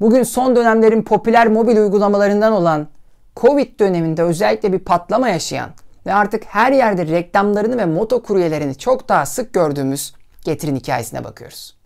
Bugün son dönemlerin popüler mobil uygulamalarından olan Covid döneminde özellikle bir patlama yaşayan ve artık her yerde reklamlarını ve motokuryelerini çok daha sık gördüğümüz Getir'in hikayesine bakıyoruz.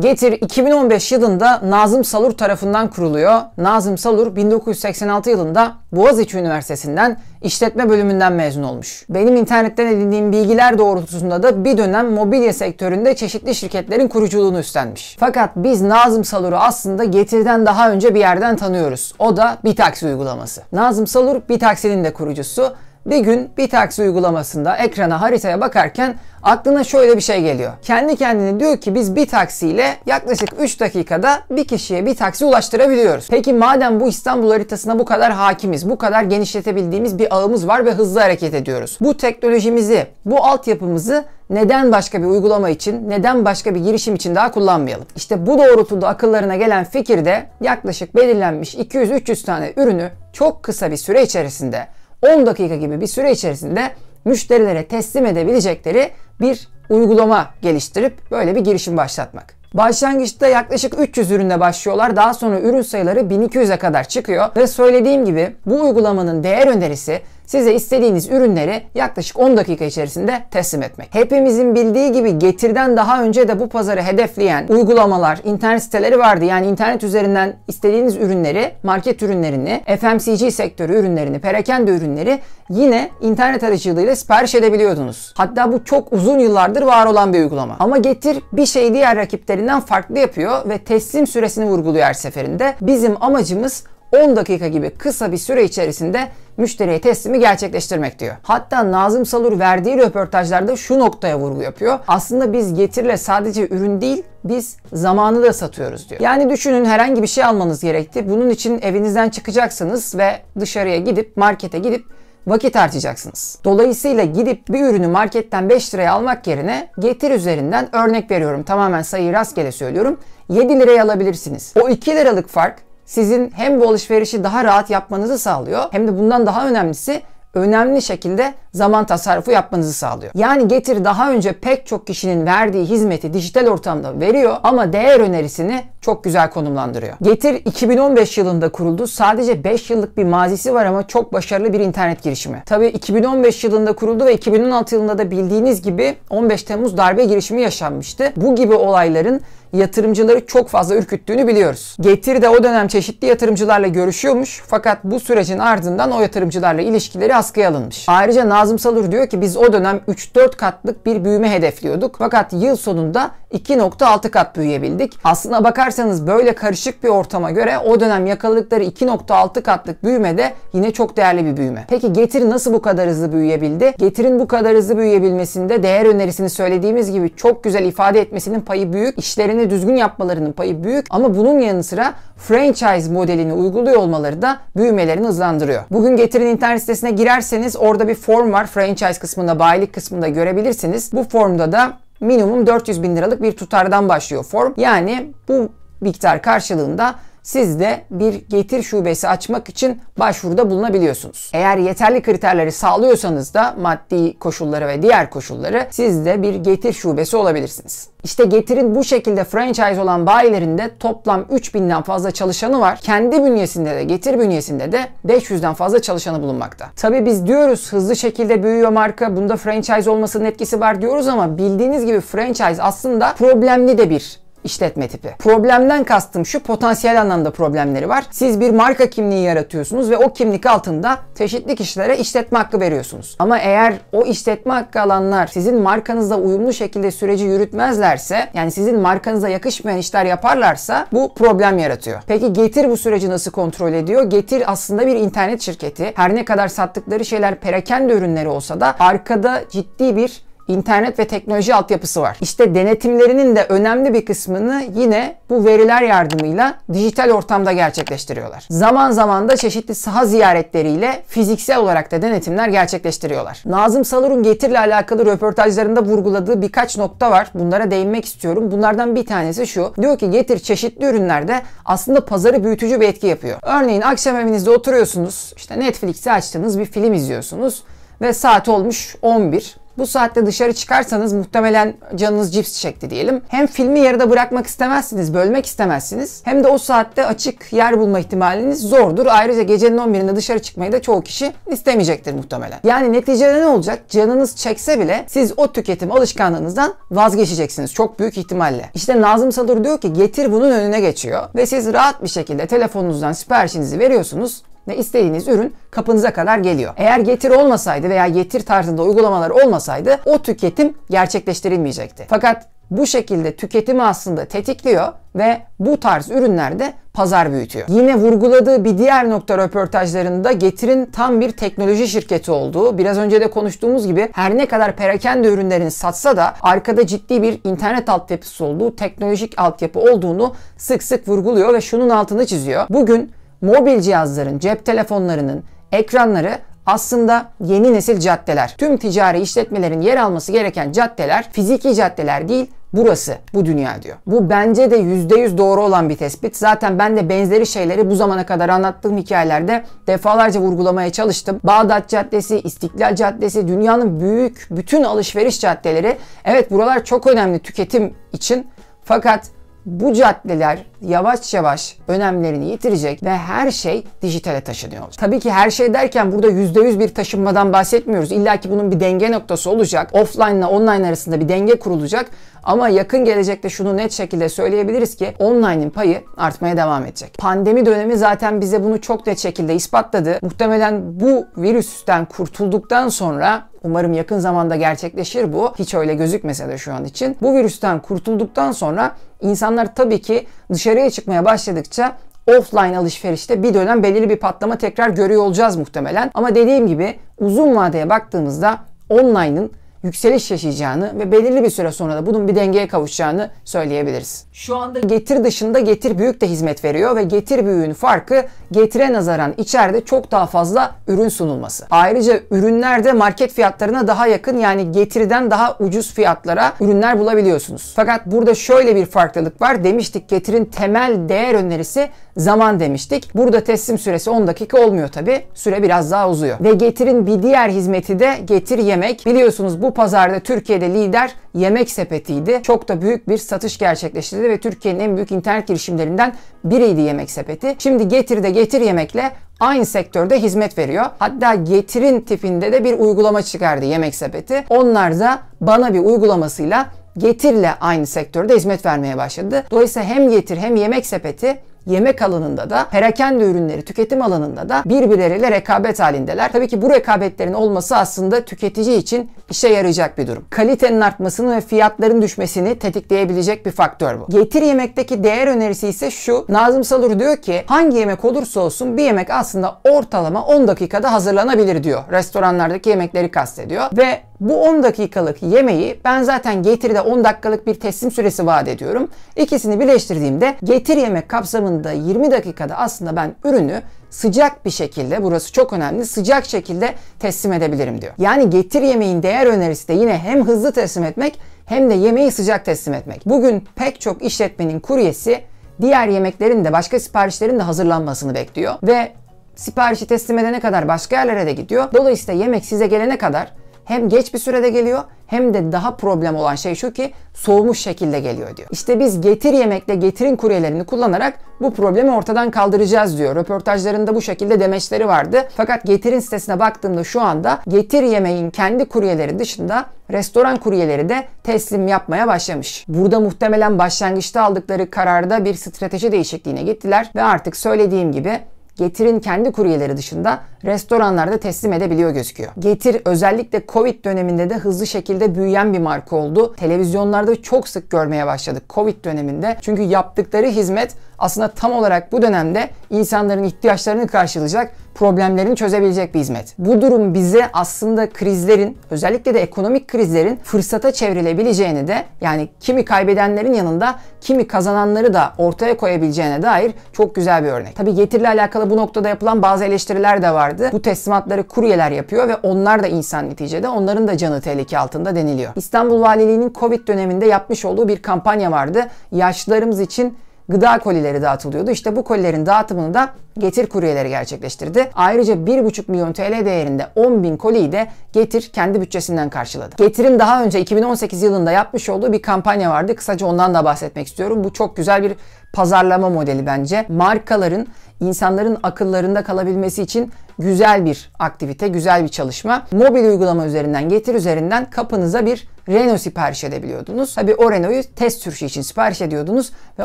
Getir 2015 yılında Nazım Salur tarafından kuruluyor. Nazım Salur 1986 yılında Boğaziçi Üniversitesi'nden işletme bölümünden mezun olmuş. Benim internetten edindiğim bilgiler doğrultusunda da bir dönem mobilya sektöründe çeşitli şirketlerin kuruculuğunu üstlenmiş. Fakat biz Nazım Salur'u aslında Getir'den daha önce bir yerden tanıyoruz. O da Bitaksi uygulaması. Nazım Salur Bitaksi'nin de kurucusu. Bir gün bir taksi uygulamasında ekrana haritaya bakarken aklına şöyle bir şey geliyor. Kendi kendine diyor ki biz bir taksiyle yaklaşık 3 dakikada bir kişiye bir taksi ulaştırabiliyoruz. Peki madem bu İstanbul haritasına bu kadar hakimiz, bu kadar genişletebildiğimiz bir ağımız var ve hızlı hareket ediyoruz. Bu teknolojimizi, bu altyapımızı neden başka bir uygulama için, neden başka bir girişim için daha kullanmayalım? İşte bu doğrultuda akıllarına gelen fikir de yaklaşık belirlenmiş 200-300 tane ürünü çok kısa bir süre içerisinde 10 dakika gibi bir süre içerisinde müşterilere teslim edebilecekleri bir uygulama geliştirip böyle bir girişim başlatmak. Başlangıçta yaklaşık 300 üründe başlıyorlar. Daha sonra ürün sayıları 1200'e kadar çıkıyor. Ve söylediğim gibi bu uygulamanın değer önerisi size istediğiniz ürünleri yaklaşık 10 dakika içerisinde teslim etmek. Hepimizin bildiği gibi getirden daha önce de bu pazarı hedefleyen uygulamalar, internet siteleri vardı. Yani internet üzerinden istediğiniz ürünleri, market ürünlerini, FMCG sektörü ürünlerini, perakende ürünleri yine internet aracılığıyla sipariş edebiliyordunuz. Hatta bu çok uzun yıllardır var olan bir uygulama. Ama getir bir şey diğer rakiplerinden farklı yapıyor ve teslim süresini vurguluyor her seferinde. Bizim amacımız 10 dakika gibi kısa bir süre içerisinde müşteriye teslimi gerçekleştirmek diyor. Hatta Nazım Salur verdiği röportajlarda şu noktaya vurgu yapıyor. Aslında biz getirle sadece ürün değil biz zamanı da satıyoruz diyor. Yani düşünün herhangi bir şey almanız gerekti. Bunun için evinizden çıkacaksınız ve dışarıya gidip markete gidip vakit harcayacaksınız. Dolayısıyla gidip bir ürünü marketten 5 liraya almak yerine getir üzerinden örnek veriyorum tamamen sayıyı rastgele söylüyorum 7 liraya alabilirsiniz. O 2 liralık fark sizin hem bu alışverişi daha rahat yapmanızı sağlıyor hem de bundan daha önemlisi önemli şekilde zaman tasarrufu yapmanızı sağlıyor. Yani Getir daha önce pek çok kişinin verdiği hizmeti dijital ortamda veriyor ama değer önerisini çok güzel konumlandırıyor. Getir 2015 yılında kuruldu. Sadece 5 yıllık bir mazisi var ama çok başarılı bir internet girişimi. Tabi 2015 yılında kuruldu ve 2016 yılında da bildiğiniz gibi 15 Temmuz darbe girişimi yaşanmıştı. Bu gibi olayların yatırımcıları çok fazla ürküttüğünü biliyoruz. Getir de o dönem çeşitli yatırımcılarla görüşüyormuş fakat bu sürecin ardından o yatırımcılarla ilişkileri askıya alınmış. Ayrıca Nazım Salur diyor ki biz o dönem 3-4 katlık bir büyüme hedefliyorduk fakat yıl sonunda 2.6 kat büyüyebildik. Aslına bakarsanız böyle karışık bir ortama göre o dönem yakaladıkları 2.6 katlık büyüme de yine çok değerli bir büyüme. Peki Getir nasıl bu kadar hızlı büyüyebildi? Getir'in bu kadar hızlı büyüyebilmesinde değer önerisini söylediğimiz gibi çok güzel ifade etmesinin payı büyük. İşlerini işlerini düzgün yapmalarının payı büyük ama bunun yanı sıra franchise modelini uyguluyor olmaları da büyümelerini hızlandırıyor. Bugün Getir'in internet sitesine girerseniz orada bir form var. Franchise kısmında, bayilik kısmında görebilirsiniz. Bu formda da minimum 400 bin liralık bir tutardan başlıyor form. Yani bu miktar karşılığında siz de bir getir şubesi açmak için başvuruda bulunabiliyorsunuz. Eğer yeterli kriterleri sağlıyorsanız da maddi koşulları ve diğer koşulları siz de bir getir şubesi olabilirsiniz. İşte Getir'in bu şekilde franchise olan bayilerinde toplam 3000'den fazla çalışanı var. Kendi bünyesinde de Getir bünyesinde de 500'den fazla çalışanı bulunmakta. Tabi biz diyoruz hızlı şekilde büyüyor marka bunda franchise olmasının etkisi var diyoruz ama bildiğiniz gibi franchise aslında problemli de bir işletme tipi. Problemden kastım şu potansiyel anlamda problemleri var. Siz bir marka kimliği yaratıyorsunuz ve o kimlik altında çeşitli kişilere işletme hakkı veriyorsunuz. Ama eğer o işletme hakkı alanlar sizin markanızla uyumlu şekilde süreci yürütmezlerse yani sizin markanıza yakışmayan işler yaparlarsa bu problem yaratıyor. Peki Getir bu süreci nasıl kontrol ediyor? Getir aslında bir internet şirketi. Her ne kadar sattıkları şeyler perakende ürünleri olsa da arkada ciddi bir internet ve teknoloji altyapısı var. İşte denetimlerinin de önemli bir kısmını yine bu veriler yardımıyla dijital ortamda gerçekleştiriyorlar. Zaman zaman da çeşitli saha ziyaretleriyle fiziksel olarak da denetimler gerçekleştiriyorlar. Nazım Salur'un Getir'le alakalı röportajlarında vurguladığı birkaç nokta var. Bunlara değinmek istiyorum. Bunlardan bir tanesi şu. Diyor ki Getir çeşitli ürünlerde aslında pazarı büyütücü bir etki yapıyor. Örneğin akşam evinizde oturuyorsunuz. işte Netflix'i açtığınız bir film izliyorsunuz ve saat olmuş 11 bu saatte dışarı çıkarsanız muhtemelen canınız cips çekti diyelim. Hem filmi yarıda bırakmak istemezsiniz, bölmek istemezsiniz. Hem de o saatte açık yer bulma ihtimaliniz zordur. Ayrıca gecenin 11'inde dışarı çıkmayı da çoğu kişi istemeyecektir muhtemelen. Yani neticede ne olacak? Canınız çekse bile siz o tüketim alışkanlığınızdan vazgeçeceksiniz çok büyük ihtimalle. İşte Nazım Salur diyor ki getir bunun önüne geçiyor ve siz rahat bir şekilde telefonunuzdan siparişinizi veriyorsunuz. Ne istediğiniz ürün kapınıza kadar geliyor. Eğer getir olmasaydı veya getir tarzında uygulamalar olmasaydı o tüketim gerçekleştirilmeyecekti. Fakat bu şekilde tüketimi aslında tetikliyor ve bu tarz ürünlerde pazar büyütüyor. Yine vurguladığı bir diğer nokta röportajlarında Getir'in tam bir teknoloji şirketi olduğu, biraz önce de konuştuğumuz gibi her ne kadar perakende ürünlerini satsa da arkada ciddi bir internet altyapısı olduğu, teknolojik altyapı olduğunu sık sık vurguluyor ve şunun altını çiziyor. Bugün mobil cihazların, cep telefonlarının ekranları aslında yeni nesil caddeler. Tüm ticari işletmelerin yer alması gereken caddeler fiziki caddeler değil Burası bu dünya diyor. Bu bence de %100 doğru olan bir tespit. Zaten ben de benzeri şeyleri bu zamana kadar anlattığım hikayelerde defalarca vurgulamaya çalıştım. Bağdat Caddesi, İstiklal Caddesi, dünyanın büyük bütün alışveriş caddeleri evet buralar çok önemli tüketim için. Fakat bu caddeler yavaş yavaş önemlerini yitirecek ve her şey dijitale taşınıyor. Tabii ki her şey derken burada %100 bir taşınmadan bahsetmiyoruz. İlla ki bunun bir denge noktası olacak. Offline ile online arasında bir denge kurulacak. Ama yakın gelecekte şunu net şekilde söyleyebiliriz ki online'in payı artmaya devam edecek. Pandemi dönemi zaten bize bunu çok net şekilde ispatladı. Muhtemelen bu virüsten kurtulduktan sonra Umarım yakın zamanda gerçekleşir bu. Hiç öyle gözükmese de şu an için. Bu virüsten kurtulduktan sonra insanlar tabii ki dışarıya çıkmaya başladıkça offline alışverişte bir dönem belirli bir patlama tekrar görüyor olacağız muhtemelen. Ama dediğim gibi uzun vadeye baktığımızda online'ın yükseliş yaşayacağını ve belirli bir süre sonra da bunun bir dengeye kavuşacağını söyleyebiliriz. Şu anda getir dışında getir büyük de hizmet veriyor ve getir büyüğün farkı getire nazaran içeride çok daha fazla ürün sunulması. Ayrıca ürünler de market fiyatlarına daha yakın yani Getir'den daha ucuz fiyatlara ürünler bulabiliyorsunuz. Fakat burada şöyle bir farklılık var. Demiştik getirin temel değer önerisi zaman demiştik. Burada teslim süresi 10 dakika olmuyor tabi. Süre biraz daha uzuyor. Ve Getir'in bir diğer hizmeti de Getir Yemek. Biliyorsunuz bu pazarda Türkiye'de lider yemek sepetiydi. Çok da büyük bir satış gerçekleştirdi ve Türkiye'nin en büyük internet girişimlerinden biriydi yemek sepeti. Şimdi Getir'de Getir Yemek'le aynı sektörde hizmet veriyor. Hatta Getir'in tipinde de bir uygulama çıkardı yemek sepeti. Onlar da bana bir uygulamasıyla Getir'le aynı sektörde hizmet vermeye başladı. Dolayısıyla hem Getir hem Yemek Sepeti yemek alanında da perakende ürünleri tüketim alanında da birbirleriyle rekabet halindeler. Tabii ki bu rekabetlerin olması aslında tüketici için işe yarayacak bir durum. Kalitenin artmasını ve fiyatların düşmesini tetikleyebilecek bir faktör bu. Getir yemekteki değer önerisi ise şu. Nazım Salur diyor ki hangi yemek olursa olsun bir yemek aslında ortalama 10 dakikada hazırlanabilir diyor. Restoranlardaki yemekleri kastediyor ve bu 10 dakikalık yemeği ben zaten getiride 10 dakikalık bir teslim süresi vaat ediyorum. İkisini birleştirdiğimde getir yemek kapsamında anında 20 dakikada aslında ben ürünü sıcak bir şekilde burası çok önemli sıcak şekilde teslim edebilirim diyor. Yani getir yemeğin değer önerisi de yine hem hızlı teslim etmek hem de yemeği sıcak teslim etmek. Bugün pek çok işletmenin kuryesi diğer yemeklerin de başka siparişlerin de hazırlanmasını bekliyor ve siparişi teslim edene kadar başka yerlere de gidiyor. Dolayısıyla yemek size gelene kadar hem geç bir sürede geliyor hem de daha problem olan şey şu ki soğumuş şekilde geliyor diyor. İşte biz getir yemekle getirin kuryelerini kullanarak bu problemi ortadan kaldıracağız diyor. Röportajlarında bu şekilde demeçleri vardı. Fakat getirin sitesine baktığımda şu anda getir yemeğin kendi kuryeleri dışında restoran kuryeleri de teslim yapmaya başlamış. Burada muhtemelen başlangıçta aldıkları kararda bir strateji değişikliğine gittiler ve artık söylediğim gibi Getir'in kendi kuryeleri dışında restoranlarda teslim edebiliyor gözüküyor. Getir özellikle Covid döneminde de hızlı şekilde büyüyen bir marka oldu. Televizyonlarda çok sık görmeye başladık Covid döneminde. Çünkü yaptıkları hizmet aslında tam olarak bu dönemde insanların ihtiyaçlarını karşılayacak problemlerini çözebilecek bir hizmet. Bu durum bize aslında krizlerin özellikle de ekonomik krizlerin fırsata çevrilebileceğini de yani kimi kaybedenlerin yanında kimi kazananları da ortaya koyabileceğine dair çok güzel bir örnek. Tabii getirle alakalı bu noktada yapılan bazı eleştiriler de vardı. Bu teslimatları kuryeler yapıyor ve onlar da insan neticede onların da canı tehlike altında deniliyor. İstanbul Valiliği'nin Covid döneminde yapmış olduğu bir kampanya vardı. Yaşlılarımız için gıda kolileri dağıtılıyordu. İşte bu kolilerin dağıtımını da Getir kuryeleri gerçekleştirdi. Ayrıca 1,5 milyon TL değerinde 10 bin koliyi de Getir kendi bütçesinden karşıladı. Getir'in daha önce 2018 yılında yapmış olduğu bir kampanya vardı. Kısaca ondan da bahsetmek istiyorum. Bu çok güzel bir pazarlama modeli bence. Markaların insanların akıllarında kalabilmesi için güzel bir aktivite, güzel bir çalışma. Mobil uygulama üzerinden, Getir üzerinden kapınıza bir Renault sipariş edebiliyordunuz. Tabi o Renault'u test sürüşü için sipariş ediyordunuz ve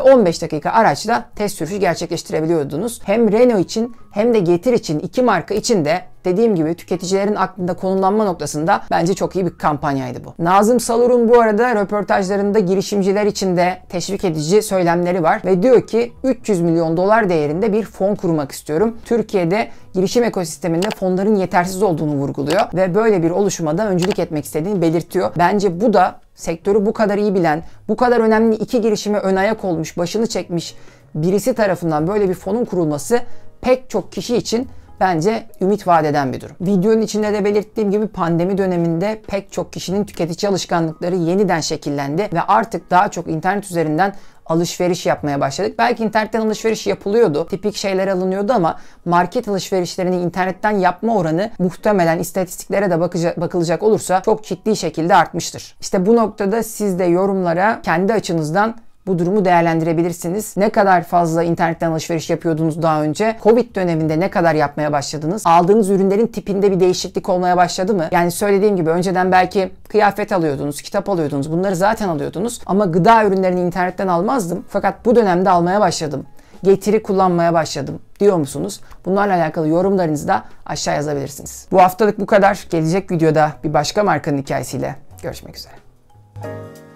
15 dakika araçla test sürüşü gerçekleştirebiliyordunuz. Hem Renault için hem de Getir için iki marka için de Dediğim gibi tüketicilerin aklında konumlanma noktasında bence çok iyi bir kampanyaydı bu. Nazım Salur'un bu arada röportajlarında girişimciler için de teşvik edici söylemleri var ve diyor ki 300 milyon dolar değerinde bir fon kurmak istiyorum. Türkiye'de girişim ekosisteminde fonların yetersiz olduğunu vurguluyor ve böyle bir oluşuma da öncülük etmek istediğini belirtiyor. Bence bu da sektörü bu kadar iyi bilen, bu kadar önemli iki girişime ön ayak olmuş, başını çekmiş birisi tarafından böyle bir fonun kurulması pek çok kişi için bence ümit vaat eden bir durum. Videonun içinde de belirttiğim gibi pandemi döneminde pek çok kişinin tüketici alışkanlıkları yeniden şekillendi ve artık daha çok internet üzerinden alışveriş yapmaya başladık. Belki internetten alışveriş yapılıyordu. Tipik şeyler alınıyordu ama market alışverişlerini internetten yapma oranı muhtemelen istatistiklere de bakacak, bakılacak olursa çok ciddi şekilde artmıştır. İşte bu noktada siz de yorumlara kendi açınızdan bu durumu değerlendirebilirsiniz. Ne kadar fazla internetten alışveriş yapıyordunuz daha önce? Covid döneminde ne kadar yapmaya başladınız? Aldığınız ürünlerin tipinde bir değişiklik olmaya başladı mı? Yani söylediğim gibi önceden belki kıyafet alıyordunuz, kitap alıyordunuz. Bunları zaten alıyordunuz ama gıda ürünlerini internetten almazdım. Fakat bu dönemde almaya başladım. Getiri kullanmaya başladım diyor musunuz? Bunlarla alakalı yorumlarınızı da aşağı yazabilirsiniz. Bu haftalık bu kadar. Gelecek videoda bir başka markanın hikayesiyle görüşmek üzere.